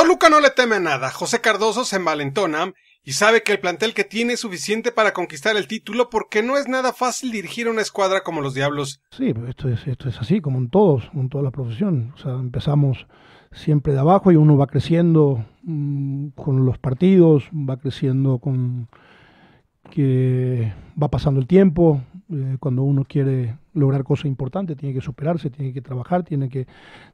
Toluca no le teme nada, José Cardoso se envalentona y sabe que el plantel que tiene es suficiente para conquistar el título porque no es nada fácil dirigir una escuadra como los Diablos. Sí, esto es, así, como en todos, en toda la profesión. O sea, empezamos siempre de abajo y uno va creciendo mm, con los partidos, va creciendo con que va pasando el tiempo, eh, cuando uno quiere lograr cosas importantes, tiene que superarse, tiene que trabajar, tiene que,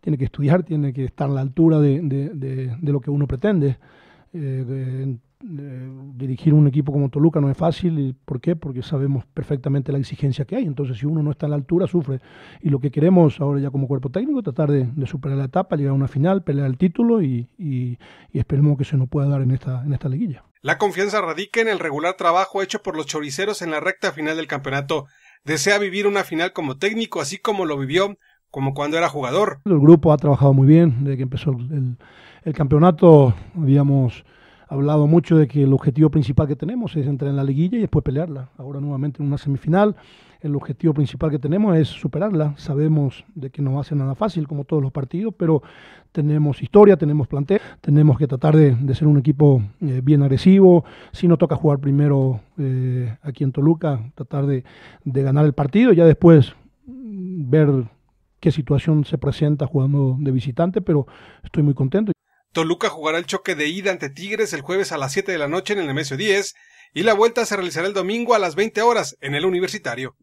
tiene que estudiar, tiene que estar a la altura de, lo que uno pretende. Eh, dirigir un equipo como Toluca no es fácil. ¿Por qué? Porque sabemos perfectamente la exigencia que hay. Entonces, si uno no está a la altura, sufre. Y lo que queremos ahora ya como cuerpo técnico es tratar de, superar la etapa, llegar a una final, pelear el título y, y esperemos que se nos pueda dar en esta, en esta liguilla. La confianza radica en el regular trabajo hecho por los choriceros en la recta final del campeonato. Desea vivir una final como técnico, así como lo vivió como cuando era jugador. El grupo ha trabajado muy bien desde que empezó el, el campeonato. Habíamos hablado mucho de que el objetivo principal que tenemos es entrar en la liguilla y después pelearla. Ahora nuevamente en una semifinal el objetivo principal que tenemos es superarla. Sabemos de que no va a ser nada fácil, como todos los partidos, pero tenemos historia, tenemos plantel, tenemos que tratar de, ser un equipo eh, bien agresivo. Si no toca jugar primero eh, aquí en Toluca, tratar de, ganar el partido, y ya después mm, ver qué situación se presenta jugando de visitante, pero estoy muy contento. Toluca jugará el choque de ida ante Tigres el jueves a las 7 de la noche en el Nemesio 10 y la vuelta se realizará el domingo a las 20 horas en el Universitario.